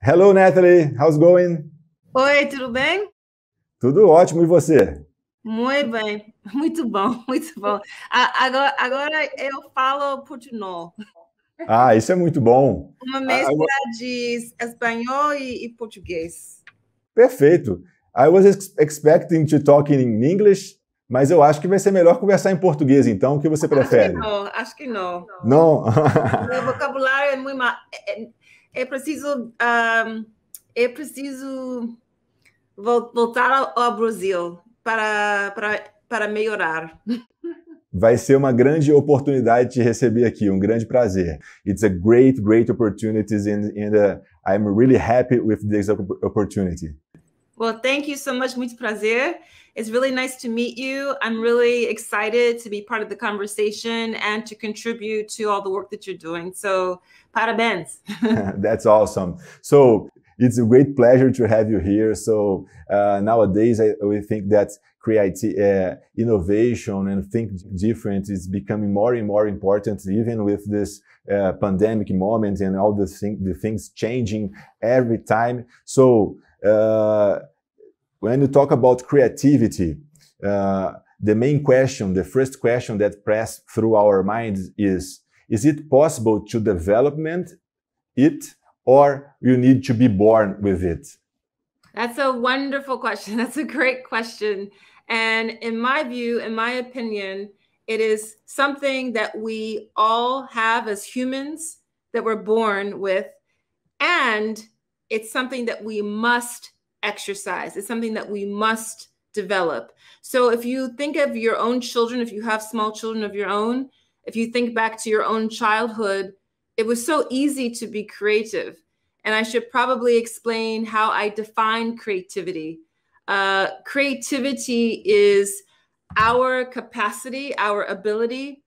Hello, Natalie. How's going? Oi, tudo bem? Tudo ótimo. E você? Muito bem. Muito bom, muito bom. Agora, agora eu falo portunhol. Ah, isso é muito bom. Uma ah, mescla de espanhol e, e português. Perfeito. I was expecting to talk in English, mas eu acho que vai ser melhor conversar em português, então. O que você prefere? Acho que não. Acho que não. Não? Meu vocabulário é muito... mal. É, é, é preciso, um, é preciso voltar ao, Brasil para, para, para melhorar. Vai ser uma grande oportunidade te receber aqui, um grande prazer. It's a great, great opportunity and, and uh, I'm really happy with this opportunity. Well, thank you so much. Muito prazer. It's really nice to meet you. I'm really excited to be part of the conversation and to contribute to all the work that you're doing. So, parabéns. That's awesome. So, it's a great pleasure to have you here. So, uh, nowadays, I, we think that creativity, uh, innovation, and think different is becoming more and more important, even with this uh, pandemic moment and all the, thing, the things changing every time. So, uh, when you talk about creativity, uh, the main question, the first question that passes through our minds is, is it possible to development it or you need to be born with it? That's a wonderful question. That's a great question. And in my view, in my opinion, it is something that we all have as humans that we're born with. And it's something that we must exercise. It's something that we must develop. So if you think of your own children, if you have small children of your own, if you think back to your own childhood, it was so easy to be creative. And I should probably explain how I define creativity. Uh, creativity is our capacity, our ability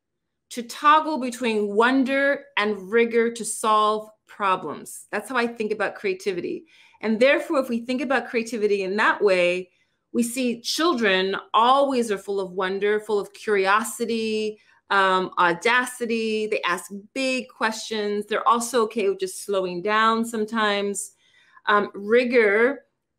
to toggle between wonder and rigor to solve problems. That's how I think about creativity. And therefore, if we think about creativity in that way, we see children always are full of wonder, full of curiosity, um, audacity. They ask big questions. They're also okay with just slowing down sometimes. Um, rigor,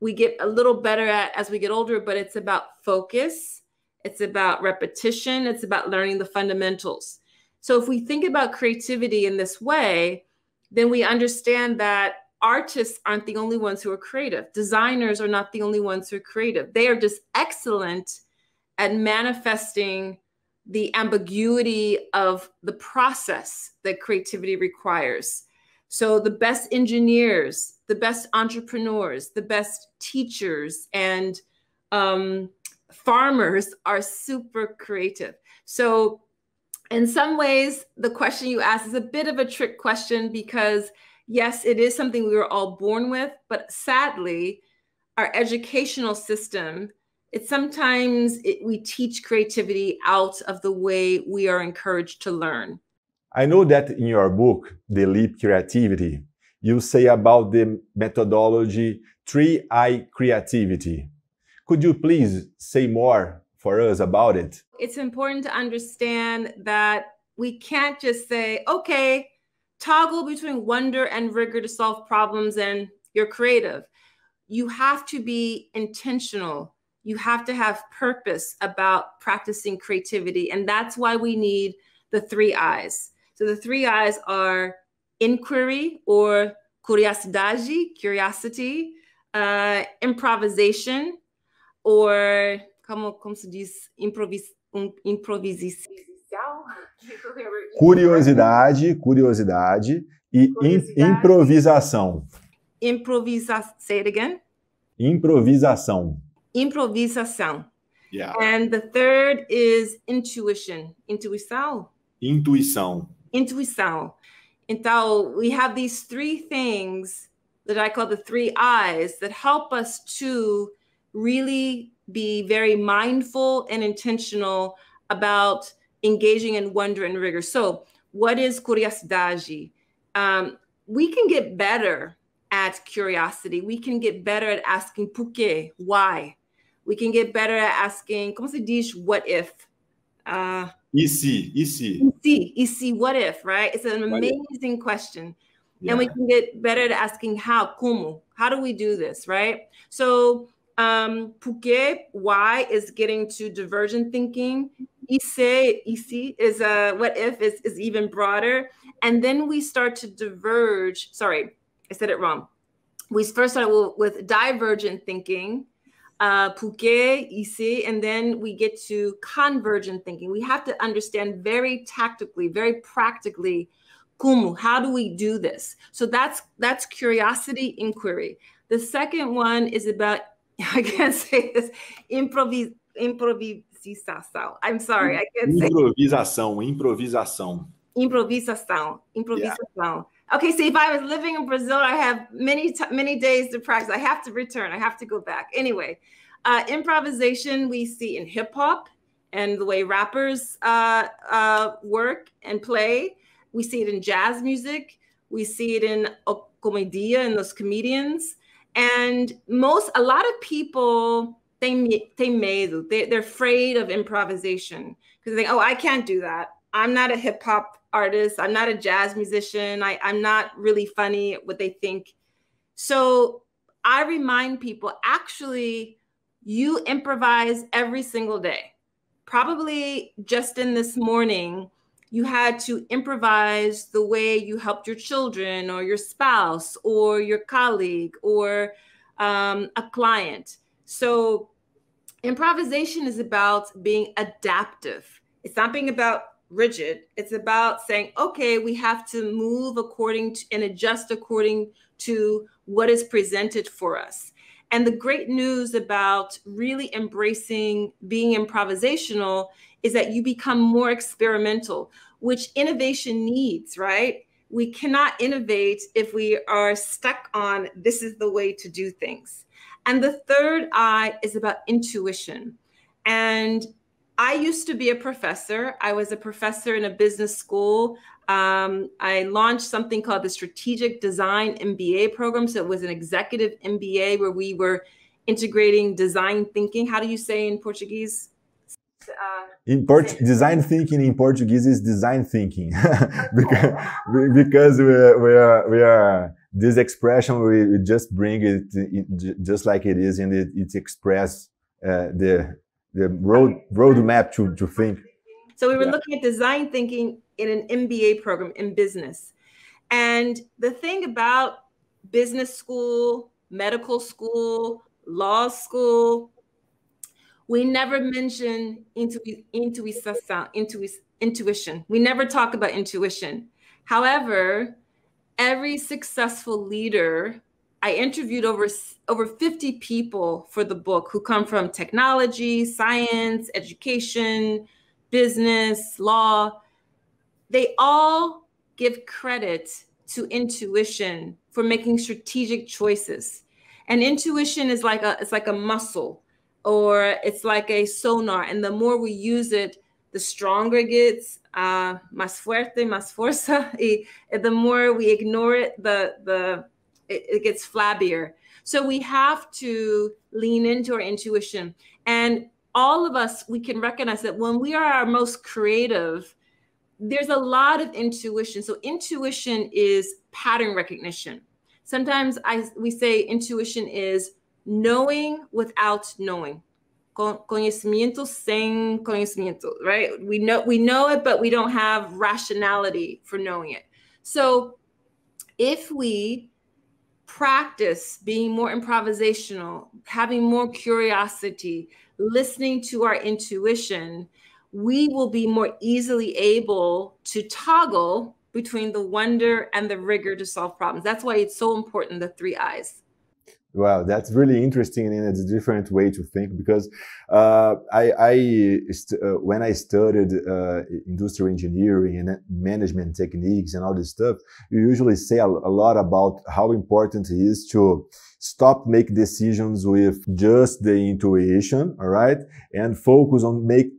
we get a little better at as we get older, but it's about focus, it's about repetition, it's about learning the fundamentals. So if we think about creativity in this way, then we understand that artists aren't the only ones who are creative. Designers are not the only ones who are creative. They are just excellent at manifesting the ambiguity of the process that creativity requires. So, the best engineers, the best entrepreneurs, the best teachers, and um, farmers are super creative. So, in some ways, the question you asked is a bit of a trick question because, yes, it is something we were all born with, but sadly, our educational system, it sometimes it, we teach creativity out of the way we are encouraged to learn. I know that in your book, The Leap Creativity, you say about the methodology 3I creativity. Could you please say more for us about it? It's important to understand that we can't just say, okay, toggle between wonder and rigor to solve problems and you're creative. You have to be intentional. You have to have purpose about practicing creativity. And that's why we need the three eyes. So the three eyes are inquiry or curiosidade, curiosity, uh, improvisation, or como, como se diz, improvis, um, tipo, Curiosidade, curiosidade e curiosidade. improvisação. say it again. Improvisação. Improvisação. Yeah. And the third is intuition. Intuição. Intuição. Intuição. Então, we have these three things that I call the three eyes that help us to really be very mindful and intentional about engaging in wonder and rigor. So, what is curiosidade? Um, we can get better at curiosity. We can get better at asking por quê, why. We can get better at asking, como se diz, what if? Uh, e se, e se. E se, what if, right? It's an amazing question. Yeah. And we can get better at asking how, como, how do we do this, right? So um, Puke is getting to divergent thinking. Ise, Isi is a uh, what if is, is even broader. And then we start to diverge. Sorry, I said it wrong. We first start with divergent thinking, uh, Puke, Ise, and then we get to convergent thinking. We have to understand very tactically, very practically kumu how do we do this so that's that's curiosity inquiry the second one is about I can't say this. Improvis, improvisação. I'm sorry, I can't improvisação, say. Improvisação, improvisação. Improvisação, yeah. Okay, so if I was living in Brazil, I have many many days to practice. I have to return. I have to go back. Anyway, uh, improvisation we see in hip hop and the way rappers uh, uh, work and play. We see it in jazz music. We see it in comedia and those comedians and most a lot of people they they may they, they're afraid of improvisation because they think oh i can't do that i'm not a hip-hop artist i'm not a jazz musician I, i'm not really funny what they think so i remind people actually you improvise every single day probably just in this morning you had to improvise the way you helped your children or your spouse or your colleague or um, a client. So, improvisation is about being adaptive. It's not being about rigid. It's about saying, okay, we have to move according to and adjust according to what is presented for us. And the great news about really embracing being improvisational is that you become more experimental, which innovation needs, right? We cannot innovate if we are stuck on this is the way to do things. And the third I is about intuition. And I used to be a professor. I was a professor in a business school um, I launched something called the Strategic Design MBA program. So it was an executive MBA where we were integrating design thinking. How do you say in Portuguese? Uh, in Port- design thinking in Portuguese is design thinking because, because we are, we are, we are this expression we, we just bring it, it, just like it is and it, it express uh, the the road roadmap to to think so we were yeah. looking at design thinking in an MBA program in business. And the thing about business school, medical school, law school, we never mention intu- intu- intuition. We never talk about intuition. However, every successful leader I interviewed over over 50 people for the book who come from technology, science, education, business, law, they all give credit to intuition for making strategic choices. And intuition is like a it's like a muscle or it's like a sonar. And the more we use it, the stronger it gets, uh, más fuerte, más fuerza. Y, eh, the more we ignore it, the the it, it gets flabbier. So we have to lean into our intuition. And all of us, we can recognize that when we are our most creative, there's a lot of intuition. So intuition is pattern recognition. Sometimes I we say intuition is knowing without knowing. Conocimiento sin conocimiento, right? We know we know it, but we don't have rationality for knowing it. So if we practice being more improvisational, having more curiosity, listening to our intuition, we will be more easily able to toggle between the wonder and the rigor to solve problems. That's why it's so important the three eyes. Wow, that's really interesting, and it's a different way to think because uh, I, I uh, when I studied uh, industrial engineering and management techniques and all this stuff, you usually say a, a lot about how important it is to Stop make decisions with just the intuition, all right? And focus on make,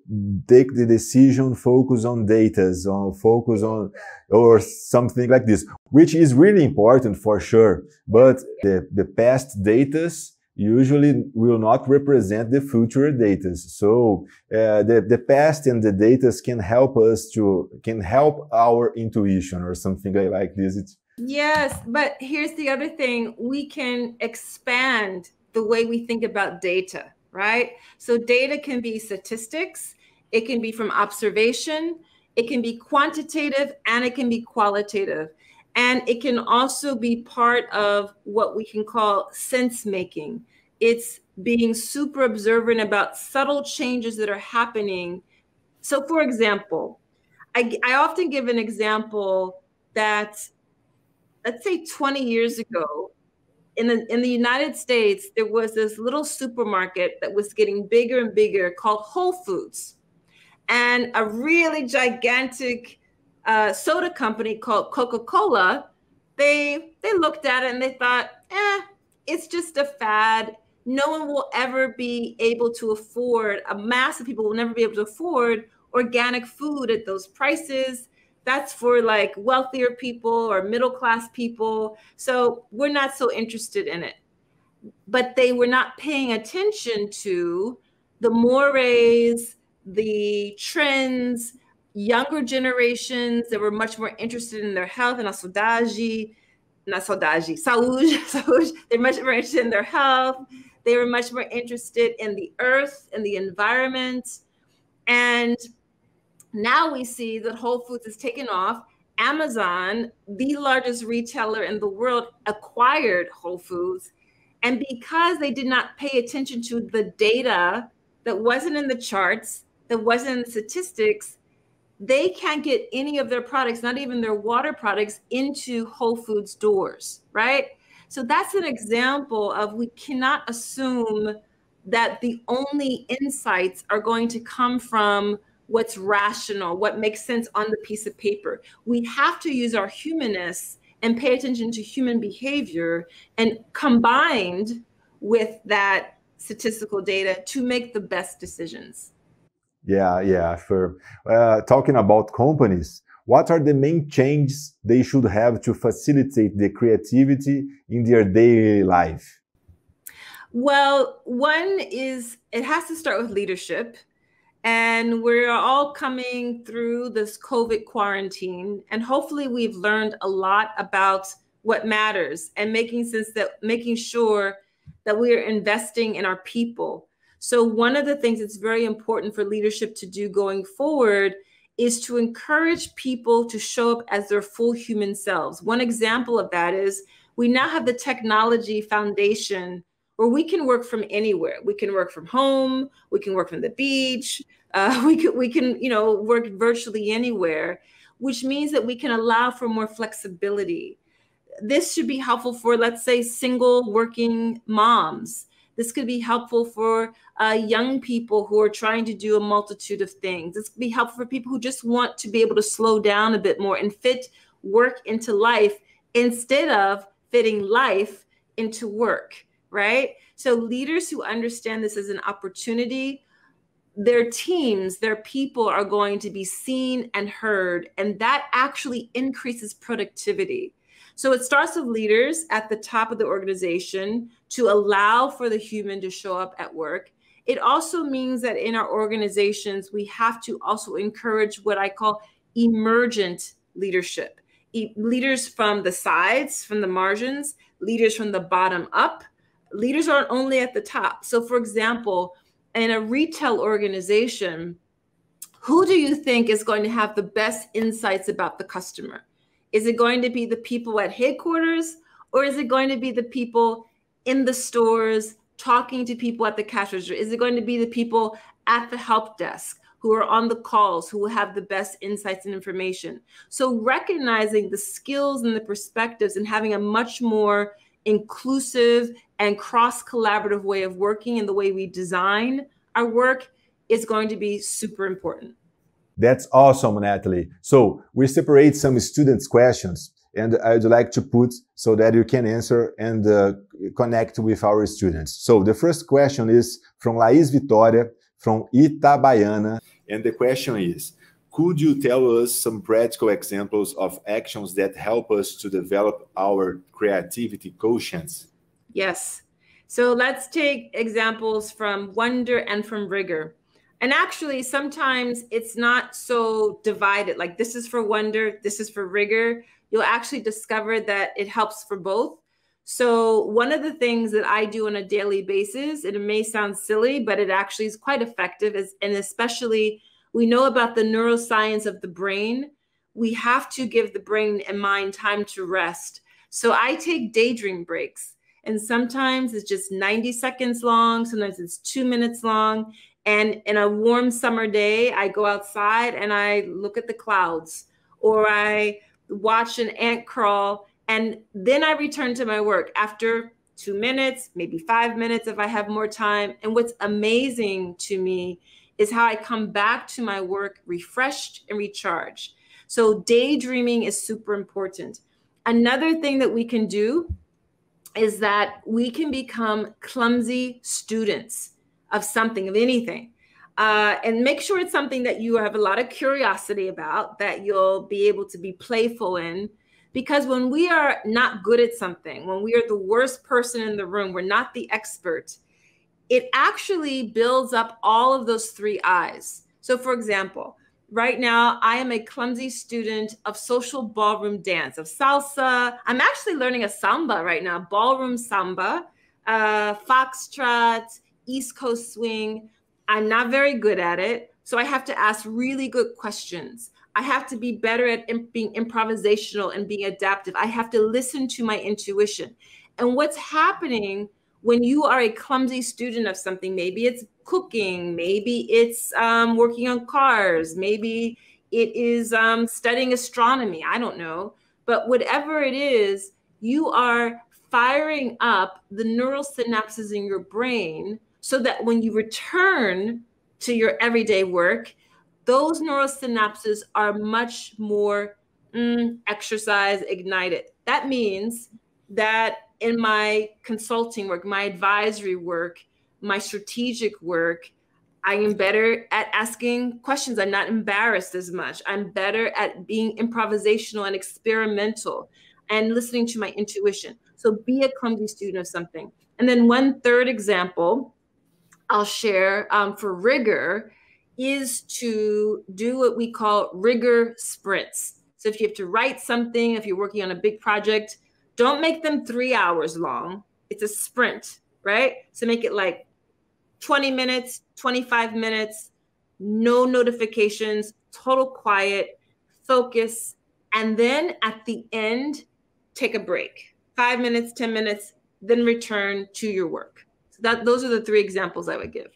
take the decision, focus on data, on focus on, or something like this, which is really important for sure. But the, the past datas, usually will not represent the future data. So uh, the, the past and the data can help us to, can help our intuition or something like this. It's Yes, but here's the other thing we can expand the way we think about data, right? So, data can be statistics, it can be from observation, it can be quantitative, and it can be qualitative. And it can also be part of what we can call sense making. It's being super observant about subtle changes that are happening. So, for example, I, I often give an example that let's say 20 years ago, in the, in the United States, there was this little supermarket that was getting bigger and bigger called Whole Foods, and a really gigantic uh, soda company called Coca Cola. They they looked at it and they thought, eh, it's just a fad. No one will ever be able to afford. A mass of people will never be able to afford organic food at those prices that's for like wealthier people or middle class people. So we're not so interested in it. But they were not paying attention to the mores, the trends, younger generations that were much more interested in their health and asodaji, not sodaji, saude saúde. They're much more interested in their health. They were much more interested in the earth and the environment. And now we see that Whole Foods is taken off. Amazon, the largest retailer in the world, acquired Whole Foods. And because they did not pay attention to the data that wasn't in the charts, that wasn't in the statistics, they can't get any of their products, not even their water products, into Whole Foods doors, right? So that's an example of we cannot assume that the only insights are going to come from what's rational, what makes sense on the piece of paper. We have to use our humanness and pay attention to human behavior and combined with that statistical data to make the best decisions. Yeah, yeah, sure. Uh, talking about companies, what are the main changes they should have to facilitate the creativity in their daily life? Well, one is it has to start with leadership. And we're all coming through this COVID quarantine. And hopefully, we've learned a lot about what matters and making sense that making sure that we are investing in our people. So, one of the things that's very important for leadership to do going forward is to encourage people to show up as their full human selves. One example of that is we now have the technology foundation where we can work from anywhere. We can work from home, we can work from the beach, uh, we can we can you know work virtually anywhere, which means that we can allow for more flexibility. This should be helpful for let's say single working moms. This could be helpful for uh, young people who are trying to do a multitude of things. This could be helpful for people who just want to be able to slow down a bit more and fit work into life instead of fitting life into work right? So leaders who understand this as an opportunity, their teams, their people are going to be seen and heard. And that actually increases productivity. So it starts with leaders at the top of the organization to allow for the human to show up at work. It also means that in our organizations, we have to also encourage what I call emergent leadership e- leaders from the sides, from the margins, leaders from the bottom up, leaders aren't only at the top. So, for example, in a retail organization, who do you think is going to have the best insights about the customer? Is it going to be the people at headquarters or is it going to be the people in the stores talking to people at the cash register? Is it going to be the people at the help desk who are on the calls who have the best insights and information? So recognizing the skills and the perspectives and having a much more inclusive and cross collaborative way of working and the way we design our work is going to be super important. That's awesome, Natalie. So we separate some students' questions and I'd like to put so that you can answer and uh, connect with our students. So the first question is from Laís Vitória from Itabaiana. And the question is, could you tell us some practical examples of actions that help us to develop our creativity quotients? Yes. So let's take examples from wonder and from rigor. And actually, sometimes it's not so divided. Like this is for wonder, this is for rigor. You'll actually discover that it helps for both. So, one of the things that I do on a daily basis, and it may sound silly, but it actually is quite effective, is, and especially we know about the neuroscience of the brain. We have to give the brain and mind time to rest. So I take daydream breaks. And sometimes it's just 90 seconds long, sometimes it's two minutes long. And in a warm summer day, I go outside and I look at the clouds or I watch an ant crawl. And then I return to my work after two minutes, maybe five minutes if I have more time. And what's amazing to me is how I come back to my work refreshed and recharged. So daydreaming is super important. Another thing that we can do is that we can become clumsy students of something, of anything. Uh, and make sure it's something that you have a lot of curiosity about, that you'll be able to be playful in. Because when we are not good at something, when we are the worst person in the room, we're not the expert, it actually builds up all of those three eyes. So, for example, right now I am a clumsy student of social ballroom dance, of salsa. I'm actually learning a samba right now, ballroom samba, uh, foxtrot, East Coast swing. I'm not very good at it. So, I have to ask really good questions. I have to be better at imp- being improvisational and being adaptive. I have to listen to my intuition. And what's happening when you are a clumsy student of something, maybe it's cooking, maybe it's um, working on cars, maybe it is um, studying astronomy, I don't know. But whatever it is, you are firing up the neural synapses in your brain so that when you return to your everyday work, those neural synapses are much more mm, exercise ignited. That means that in my consulting work, my advisory work, my strategic work, I am better at asking questions. I'm not embarrassed as much. I'm better at being improvisational and experimental and listening to my intuition. So be a clumsy student of something. And then one third example I'll share um, for rigor is to do what we call rigor sprints. So if you have to write something, if you're working on a big project, don't make them three hours long. It's a sprint, right? So make it like 20 minutes, 25 minutes, no notifications, total quiet, focus. And then at the end, take a break five minutes, 10 minutes, then return to your work. So that those are the three examples I would give.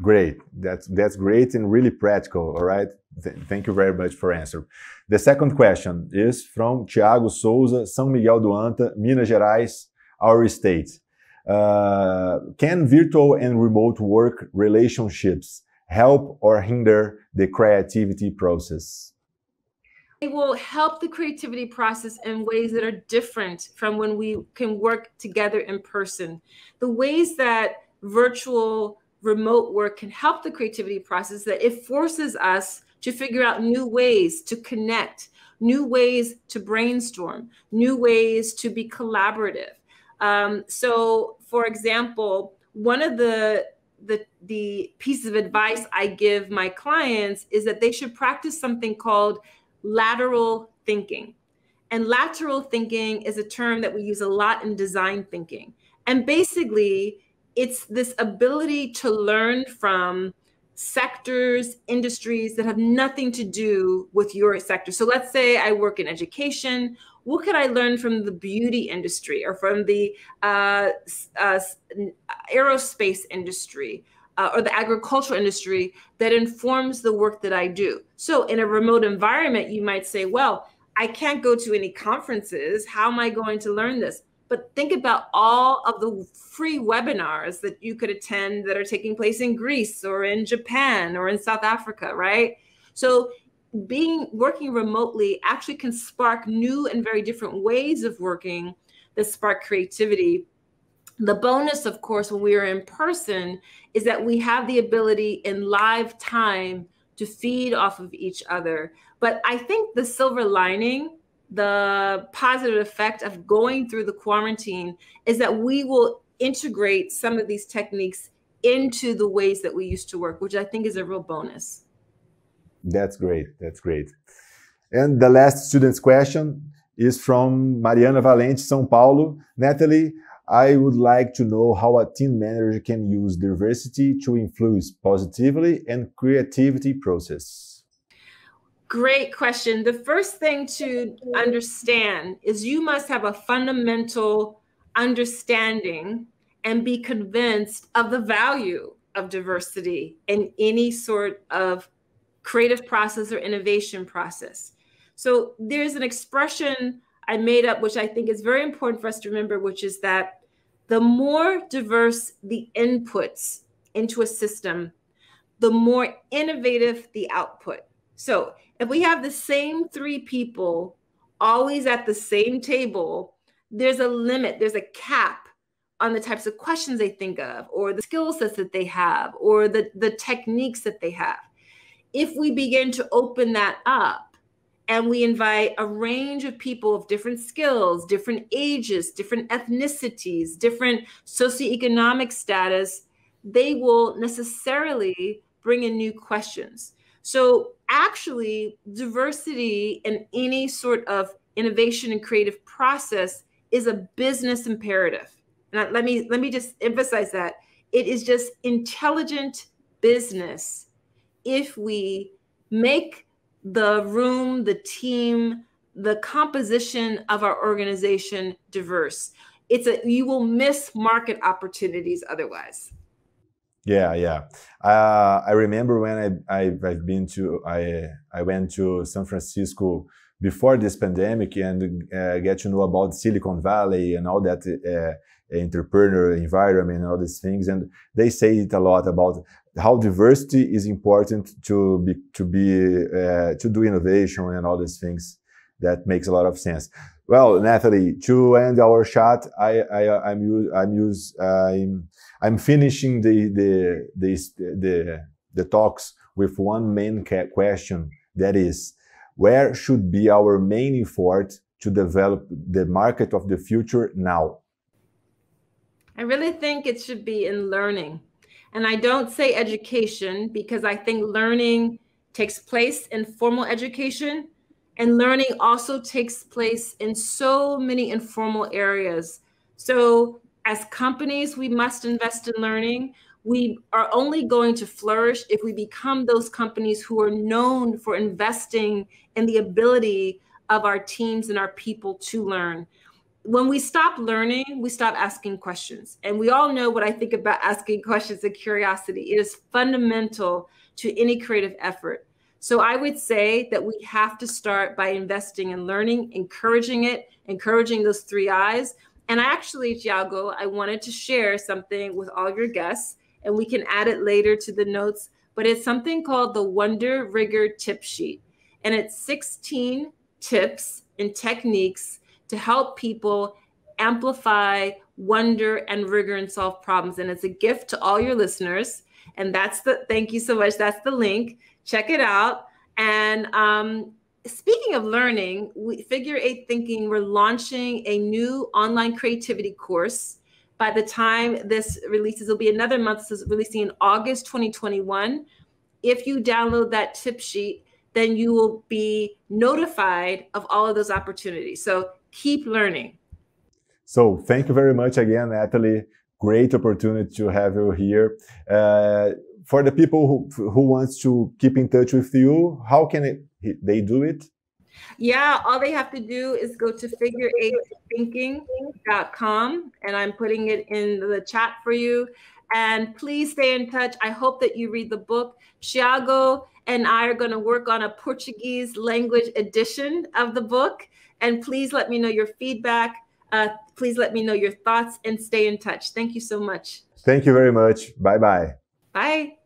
Great. That's that's great and really practical. All right thank you very much for answer. The second question is from Tiago Souza, São Miguel do Anta, Minas Gerais, our state. Uh, can virtual and remote work relationships help or hinder the creativity process? It will help the creativity process in ways that are different from when we can work together in person. The ways that virtual remote work can help the creativity process that it forces us to figure out new ways to connect, new ways to brainstorm, new ways to be collaborative. Um, so, for example, one of the the the piece of advice I give my clients is that they should practice something called lateral thinking. And lateral thinking is a term that we use a lot in design thinking. And basically, it's this ability to learn from sectors, industries that have nothing to do with your sector. So let's say I work in education. What could I learn from the beauty industry or from the uh, uh, aerospace industry uh, or the agricultural industry that informs the work that I do? So in a remote environment, you might say, well, I can't go to any conferences. How am I going to learn this? but think about all of the free webinars that you could attend that are taking place in Greece or in Japan or in South Africa, right? So being working remotely actually can spark new and very different ways of working that spark creativity. The bonus, of course, when we are in person is that we have the ability in live time to feed off of each other. But I think the silver lining the positive effect of going through the quarantine is that we will integrate some of these techniques into the ways that we used to work, which I think is a real bonus. That's great. That's great. And the last student's question is from Mariana Valente, Sao Paulo. Natalie, I would like to know how a team manager can use diversity to influence positively and creativity process. Great question. The first thing to understand is you must have a fundamental understanding and be convinced of the value of diversity in any sort of creative process or innovation process. So there's an expression I made up, which I think is very important for us to remember, which is that the more diverse the inputs into a system, the more innovative the output. So if we have the same three people always at the same table, there's a limit, there's a cap on the types of questions they think of, or the skill sets that they have, or the, the techniques that they have. If we begin to open that up and we invite a range of people of different skills, different ages, different ethnicities, different socioeconomic status, they will necessarily bring in new questions so actually, diversity in any sort of innovation and creative process is a business imperative. And let me let me just emphasize that it is just intelligent business if we make the room, the team, the composition of our organization diverse. It's a you will miss market opportunities otherwise. Yeah, yeah. Uh, I remember when I, I have been to I I went to San Francisco before this pandemic and uh, get to know about Silicon Valley and all that uh, entrepreneur environment and all these things. And they say it a lot about how diversity is important to be to be uh, to do innovation and all these things. That makes a lot of sense. Well, Natalie, to end our chat, I I am I'm, use I'm, I'm I'm finishing the, the, the, the, the talks with one main question that is, where should be our main effort to develop the market of the future now? I really think it should be in learning. And I don't say education because I think learning takes place in formal education, and learning also takes place in so many informal areas. So as companies, we must invest in learning. We are only going to flourish if we become those companies who are known for investing in the ability of our teams and our people to learn. When we stop learning, we stop asking questions. And we all know what I think about asking questions and curiosity. It is fundamental to any creative effort. So I would say that we have to start by investing in learning, encouraging it, encouraging those three eyes, and I actually, Tiago, I wanted to share something with all your guests, and we can add it later to the notes, but it's something called the Wonder Rigor Tip Sheet. And it's 16 tips and techniques to help people amplify wonder and rigor and solve problems. And it's a gift to all your listeners. And that's the thank you so much. That's the link. Check it out. And um, speaking of learning, we, Figure Eight Thinking, we're launching a new online creativity course. By the time this releases, it'll be another month. so it's releasing in August 2021. If you download that tip sheet, then you will be notified of all of those opportunities. So keep learning. So thank you very much again, Natalie. Great opportunity to have you here. Uh, for the people who, who wants to keep in touch with you, how can it, they do it? Yeah, all they have to do is go to figure8thinking.com and I'm putting it in the chat for you. And please stay in touch. I hope that you read the book. Thiago and I are going to work on a Portuguese language edition of the book. And please let me know your feedback. Uh, please let me know your thoughts and stay in touch. Thank you so much. Thank you very much. Bye-bye. Bye.